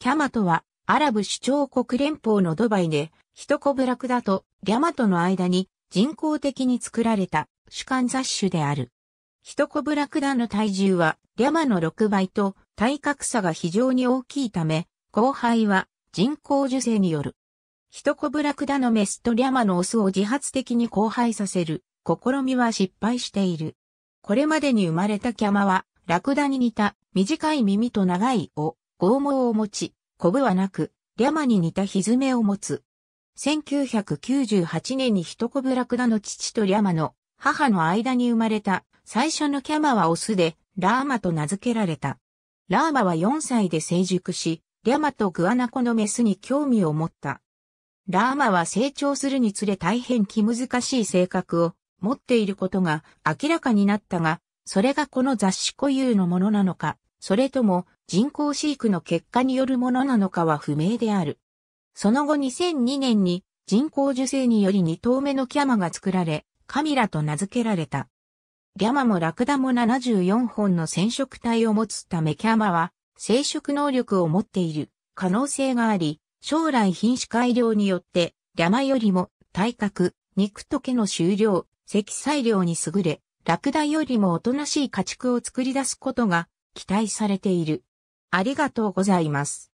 キャマとは、アラブ首長国連邦のドバイで、ヒトコブラクダとリャマとの間に人工的に作られた主観雑種である。ヒトコブラクダの体重はリャマの6倍と体格差が非常に大きいため、後輩は人工受精による。ヒトコブラクダのメスとリャマのオスを自発的に交配させる試みは失敗している。これまでに生まれたキャマは、ラクダに似た短い耳と長い尾、剛毛を持ち、コブはなく、リャマに似たひずめを持つ。1998年に一コブラクダの父とリャマの母の間に生まれた最初のキャマはオスで、ラーマと名付けられた。ラーマは4歳で成熟し、リャマとグアナコのメスに興味を持った。ラーマは成長するにつれ大変気難しい性格を持っていることが明らかになったが、それがこの雑誌固有のものなのか、それとも人工飼育の結果によるものなのかは不明である。その後2002年に人工受精により2頭目のキャマが作られ、カミラと名付けられた。ギャマもラクダも74本の染色体を持つためキャマは生殖能力を持っている可能性があり、将来品種改良によってギャマよりも体格、肉と毛の収量、積載量に優れ、ラクダよりもおとなしい家畜を作り出すことが期待されている。ありがとうございます。